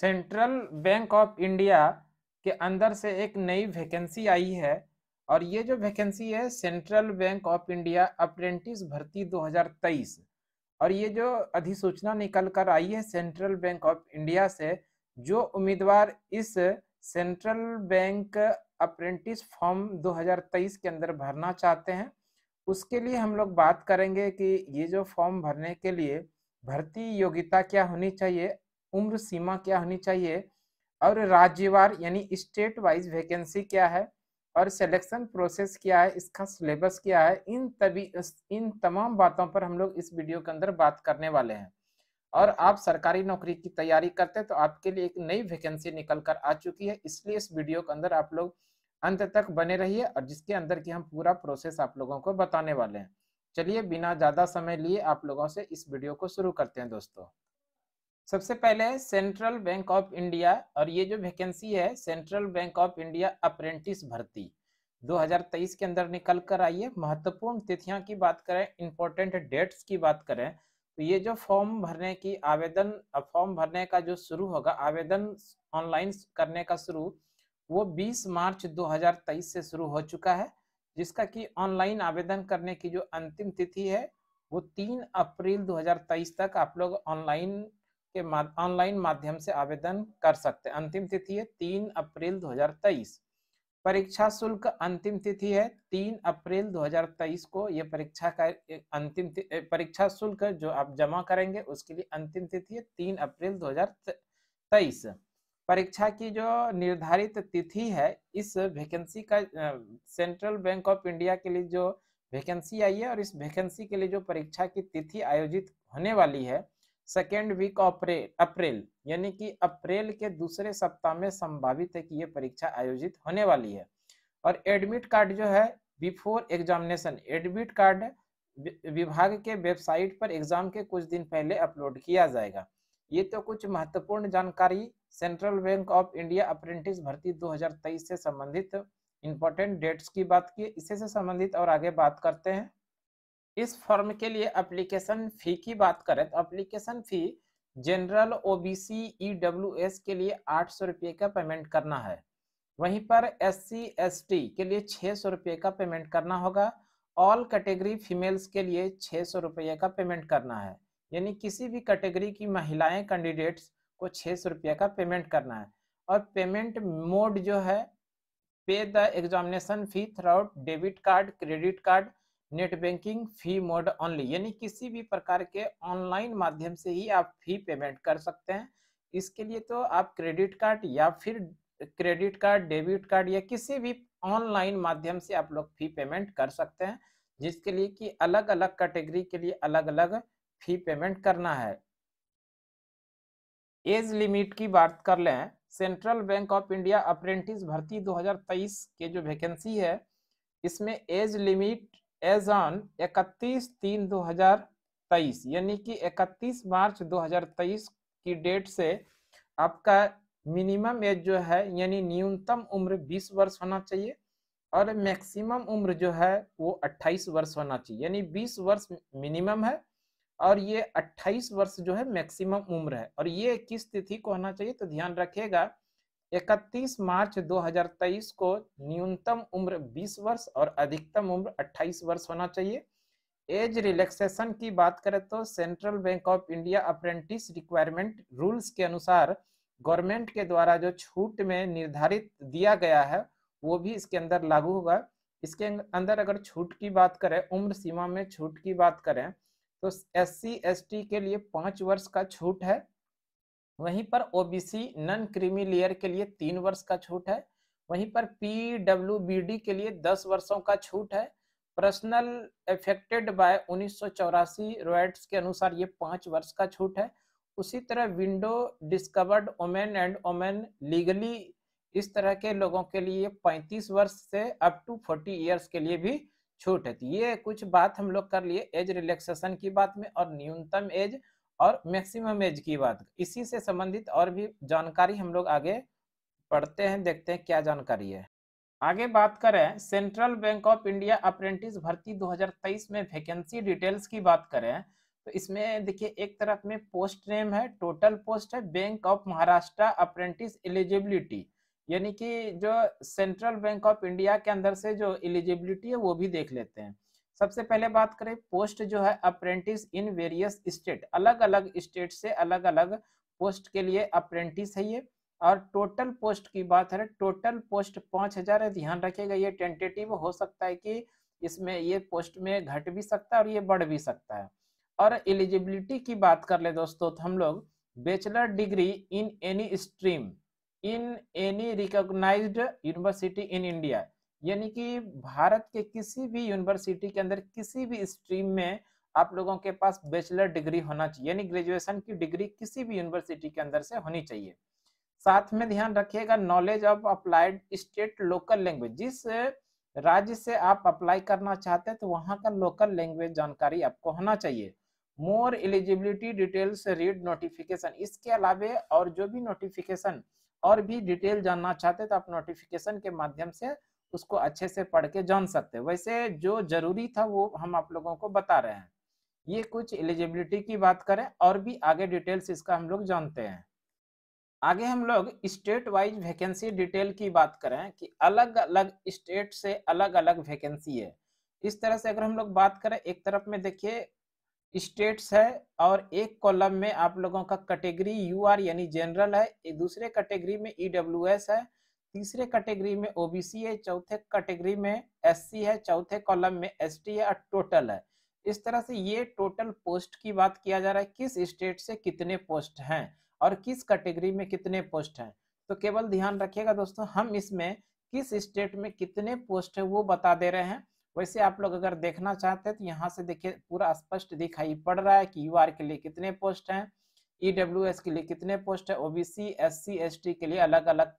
central bank of India के अंदर से एक नई वैकेंसी आई है और ये जो वैकेंसी है central bank of India apprentice भर्ती 2023 और ये जो अधिसूचना निकल कर आई है सेंट्रल बैंक ऑफ इंडिया से जो उम्मीदवार इस सेंट्रल बैंक अप्रेंटिस फॉर्म 2023 के अंदर भरना चाहते हैं उसके लिए हम लोग बात करेंगे कि ये जो फॉर्म भरने के लिए भर्ती योग्यता क्या होनी चाहिए उम्र सीमा क्या होनी चाहिए और राज्यवार यानी स्टेट वाइज वैकेंसी क्या है और सिलेक्शन प्रोसेस क्या है इसका सिलेबस क्या है इन तभी इन तमाम बातों पर हम लोग इस वीडियो के अंदर बात करने वाले हैं और आप सरकारी नौकरी की तैयारी करते हैं तो आपके लिए एक नई वैकेंसी निकल कर आ चुकी है इसलिए इस वीडियो के अंदर आप लोग अंत तक बने रहिए और जिसके अंदर की हम पूरा प्रोसेस आप लोगों को बताने वाले हैं चलिए बिना ज़्यादा समय लिए आप लोगों से इस वीडियो को शुरू करते हैं दोस्तों सबसे पहले सेंट्रल बैंक ऑफ इंडिया और ये जो वैकेंसी है central bank of India apprentice भर्ती 2023 के अंदर निकल कर आई है महत्वपूर्ण तिथियां की बात करें इंपॉर्टेंट डेट्स की बात करें तो ये जो फॉर्म भरने की आवेदन फॉर्म भरने का जो शुरू होगा आवेदन ऑनलाइन करने का शुरू वो 20 मार्च 2023 से शुरू हो चुका है जिसका कि ऑनलाइन आवेदन करने की जो अंतिम तिथि है वो 3 अप्रैल 2023 तक आप लोग ऑनलाइन के ऑनलाइन माध्यम से आवेदन कर सकते हैं अंतिम तिथि है तीन अप्रैल 2023 परीक्षा शुल्क अंतिम तिथि है तीन अप्रैल 2023 को यह परीक्षा का अंतिम परीक्षा शुल्क जो आप जमा करेंगे उसके लिए अंतिम तिथि है तीन अप्रैल 2023 परीक्षा की जो निर्धारित तिथि है इस वैकेंसी का सेंट्रल बैंक ऑफ इंडिया के लिए जो वैकेंसी आई है और इस वैकेंसी के लिए जो परीक्षा की तिथि आयोजित होने वाली है सेकेंड वीक अप्रैल यानी कि अप्रैल के दूसरे सप्ताह में संभावित है कि ये परीक्षा आयोजित होने वाली है और एडमिट कार्ड जो है बिफोर एग्जामिनेशन एडमिट कार्ड विभाग के वेबसाइट पर एग्जाम के कुछ दिन पहले अपलोड किया जाएगा ये तो कुछ महत्वपूर्ण जानकारी central bank of India apprentice भर्ती 2023 से संबंधित इंपॉर्टेंट डेट्स की बात की इससे से संबंधित और आगे बात करते हैं इस फॉर्म के लिए एप्लीकेशन फी की बात करें तो application fee general OBC EWS के लिए आठ सौ रुपये का पेमेंट करना है वहीं पर एससी एसटी के लिए छः सौ रुपये का पेमेंट करना होगा ऑल कैटेगरी फीमेल्स के लिए छः सौ रुपये का पेमेंट करना है यानी किसी भी कैटेगरी की महिलाएं कैंडिडेट्स को छः सौ रुपये का पेमेंट करना है और पेमेंट मोड जो है pay the examination fee through debit card credit card net banking fee mode only यानी किसी भी प्रकार के ऑनलाइन माध्यम से ही आप फी पेमेंट कर सकते हैं इसके लिए तो आप क्रेडिट कार्ड या फिर क्रेडिट कार्ड डेबिट कार्ड या किसी भी ऑनलाइन माध्यम से आप लोग फी पेमेंट कर सकते हैं जिसके लिए कि अलग अलग कैटेगरी के लिए अलग अलग फी पेमेंट करना है एज लिमिट की बात कर लें central bank of India apprentice भर्ती 2023 के जो वैकेंसी है इसमें एज लिमिट एज ऑन इकतीस तीन तेईस यानी कि इकतीस मार्च दो हजार तेईस की डेट से आपका मिनिमम एज जो है यानी न्यूनतम उम्र बीस वर्ष होना चाहिए और मैक्सिमम उम्र जो है वो 28 वर्ष होना चाहिए यानी 20 वर्ष मिनिमम है और ये 28 वर्ष जो है मैक्सिमम उम्र है और ये किस तिथि को होना चाहिए तो ध्यान रखिएगा इकतीस मार्च 2023 को न्यूनतम उम्र 20 वर्ष और अधिकतम उम्र 28 वर्ष होना चाहिए एज रिलैक्सेशन की बात करें तो central bank of India apprentice requirement rules के अनुसार गवर्नमेंट के द्वारा जो छूट में निर्धारित दिया गया है वो भी इसके अंदर लागू होगा इसके अंदर अगर छूट की बात करें उम्र सीमा में छूट की बात करें तो एस सी के लिए पाँच वर्ष का छूट है वहीं पर ओबीसी नन क्रीमी लेयर के लिए तीन वर्ष का छूट है वहीं पर पीडब्ल्यूबीडी के लिए दस वर्षों का छूट है पर्सनल एफेक्टेड बाय उन्नीस सौ रॉयट्स के अनुसार ये पांच वर्ष का छूट है उसी तरह विंडो डिस्कवर्ड ओमेन एंड ओमेन लीगली इस तरह के लोगों के लिए 35 वर्ष से अप टू 40 इयर्स के लिए भी छूट है तो ये कुछ बात हम लोग कर लिए एज रिलैक्सेशन की बात में और न्यूनतम एज और मैक्सिमम एज की बात इसी से संबंधित और भी जानकारी हम लोग आगे पढ़ते हैं देखते हैं क्या जानकारी है आगे बात करें central bank of India apprentice भर्ती 2023 में वैकेंसी डिटेल्स की बात करें तो इसमें देखिए एक तरफ में पोस्ट नेम है टोटल पोस्ट है bank of Maharashtra apprentice eligibility यानी कि जो सेंट्रल बैंक ऑफ इंडिया के अंदर से जो एलिजिबिलिटी है वो भी देख लेते हैं सबसे पहले बात करें पोस्ट जो है अप्रेंटिस इन वेरियस स्टेट अलग अलग स्टेट से अलग अलग पोस्ट के लिए अप्रेंटिस है ये और टोटल पोस्ट की बात है टोटल पोस्ट पाँच हजार है ध्यान रखिएगा ये टेंटेटिव हो सकता है कि इसमें ये पोस्ट में घट भी सकता है और ये बढ़ भी सकता है और एलिजिबिलिटी की बात कर ले दोस्तों तो हम लोग bachelor degree in any stream in any recognise university in India यानी कि भारत के किसी भी यूनिवर्सिटी के अंदर किसी भी स्ट्रीम में आप लोगों के पास बैचलर डिग्री होना चाहिए यानी ग्रेजुएशन की डिग्री किसी भी यूनिवर्सिटी के अंदर से होनी चाहिए साथ में ध्यान रखिएगा knowledge of applied state local language जिस राज्य से आप अप्लाई करना चाहते हैं तो वहाँ का लोकल लैंग्वेज जानकारी आपको होना चाहिए more eligibility details read notification इसके अलावे और जो भी नोटिफिकेशन और भी डिटेल जानना चाहते हैं तो आप नोटिफिकेशन के माध्यम से उसको अच्छे से पढ़ के जान सकते हैं वैसे जो जरूरी था वो हम आप लोगों को बता रहे हैं ये कुछ एलिजिबिलिटी की बात करें और भी आगे डिटेल्स इसका हम लोग जानते हैं आगे हम लोग स्टेट वाइज वैकेंसी डिटेल की बात करें कि अलग अलग स्टेट से अलग अलग वैकेंसी है इस तरह से अगर हम लोग बात करें एक तरफ में देखिए स्टेट्स है और एक कॉलम में आप लोगों का कैटेगरी यूआर यानी जनरल है दूसरे कैटेगरी में ईडब्ल्यूएस e है तीसरे कैटेगरी में ओबीसी है चौथे कैटेगरी में एससी है चौथे कॉलम में एसटी है और टोटल है इस तरह से ये टोटल पोस्ट की बात किया जा रहा है किस स्टेट से कितने पोस्ट हैं और किस कैटेगरी में कितने पोस्ट हैं तो केवल ध्यान रखिएगा दोस्तों हम इसमें किस स्टेट में कितने पोस्ट है वो बता दे रहे हैं वैसे आप लोग अगर देखना चाहते हैं तो यहाँ से देखिए पूरा स्पष्ट दिखाई पड़ रहा है कि यू के लिए कितने पोस्ट हैं ई e के लिए कितने पोस्ट है ओबीसी एससी एसटी के लिए अलग अलग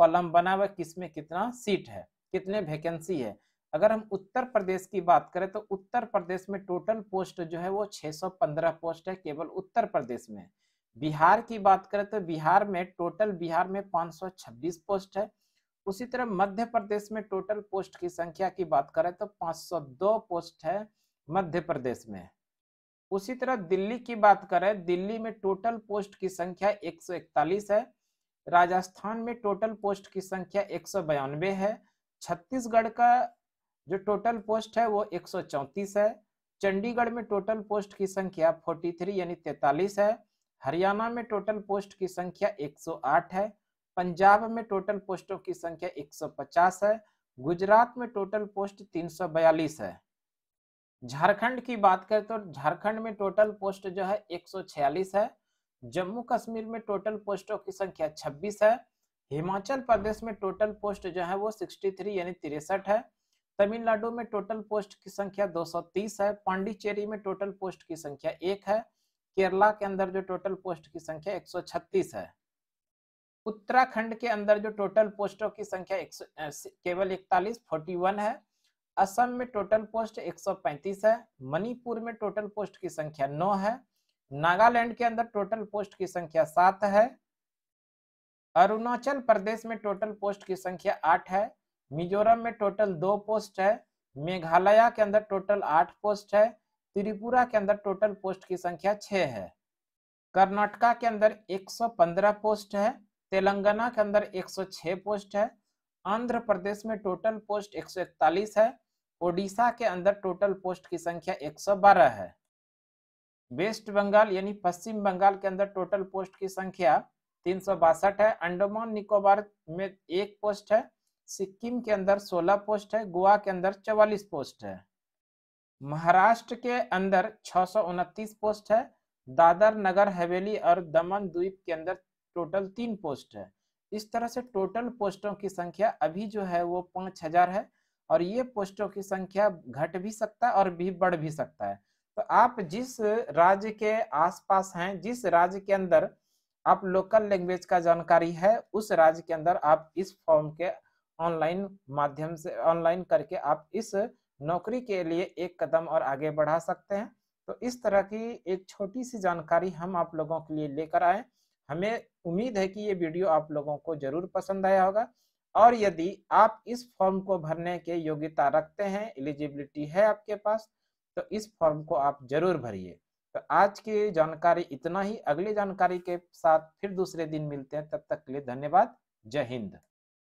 कॉलम बना हुआ किसमें कितना सीट है कितने वैकेंसी है अगर हम उत्तर प्रदेश की बात करें तो उत्तर प्रदेश में टोटल पोस्ट जो है वो 615 पोस्ट है केवल उत्तर प्रदेश में बिहार की बात करें तो बिहार में टोटल बिहार में 526 पोस्ट है उसी तरह मध्य प्रदेश में टोटल पोस्ट की संख्या की बात करें तो 502 पोस्ट है मध्य प्रदेश में उसी तरह दिल्ली की बात करें दिल्ली में टोटल पोस्ट की संख्या एक है राजस्थान में टोटल पोस्ट की संख्या एक है छत्तीसगढ़ का जो टोटल पोस्ट है वो एक है चंडीगढ़ में टोटल पोस्ट की संख्या 43 यानी तैतालीस है हरियाणा में टोटल पोस्ट की संख्या 108 है पंजाब में टोटल पोस्टों की संख्या 150 है गुजरात में टोटल पोस्ट 342 है झारखंड की बात करें तो झारखंड में टोटल पोस्ट जो है 146 है जम्मू कश्मीर में टोटल पोस्टों की संख्या 26 है हिमाचल प्रदेश में टोटल पोस्ट जो है वो 63 यानी तिरसठ है तमिलनाडु में टोटल पोस्ट की संख्या 230 है पांडिचेरी में टोटल पोस्ट की संख्या एक है केरला के अंदर जो टोटल पोस्ट की संख्या 136 है उत्तराखंड के अंदर जो टोटल पोस्टों की संख्या केवल इकतालीस फोर्टी है असम में टोटल पोस्ट 135 है मणिपुर में टोटल पोस्ट की संख्या नौ है नागालैंड के अंदर टोटल पोस्ट की संख्या सात है अरुणाचल प्रदेश में टोटल पोस्ट की संख्या आठ है मिजोरम में टोटल दो पोस्ट है मेघालय के अंदर टोटल आठ पोस्ट है त्रिपुरा के अंदर टोटल पोस्ट की संख्या छः है कर्नाटका के अंदर 115 पोस्ट है तेलंगाना के अंदर 106 पोस्ट है आंध्र प्रदेश में टोटल पोस्ट 141 है ओडिशा के अंदर टोटल पोस्ट की संख्या 112 है वेस्ट बंगाल यानी पश्चिम बंगाल के अंदर टोटल पोस्ट की संख्या तीन है अंडमान निकोबार में एक पोस्ट है सिक्किम के अंदर 16 पोस्ट है गोवा के अंदर 44 पोस्ट है महाराष्ट्र के अंदर छः पोस्ट है दादर नगर हवेली और दमन द्वीप के अंदर टोटल तीन पोस्ट है इस तरह से टोटल पोस्टों की संख्या अभी जो है वो पाँच हजार है और ये पोस्टों की संख्या घट भी सकता है और भी बढ़ भी सकता है तो आप जिस राज्य के आसपास हैं जिस राज्य के अंदर आप लोकल लैंग्वेज का जानकारी है उस राज्य के अंदर आप इस फॉर्म के ऑनलाइन माध्यम से ऑनलाइन करके आप इस नौकरी के लिए एक कदम और आगे बढ़ा सकते हैं तो इस तरह की एक छोटी सी जानकारी हम आप लोगों के लिए लेकर आए हमें उम्मीद है कि ये वीडियो आप लोगों को जरूर पसंद आया होगा और यदि आप इस फॉर्म को भरने के योग्यता रखते हैं एलिजिबिलिटी है आपके पास तो इस फॉर्म को आप जरूर भरिए तो आज की जानकारी इतना ही अगली जानकारी के साथ फिर दूसरे दिन मिलते हैं तब तक के लिए धन्यवाद जय हिंद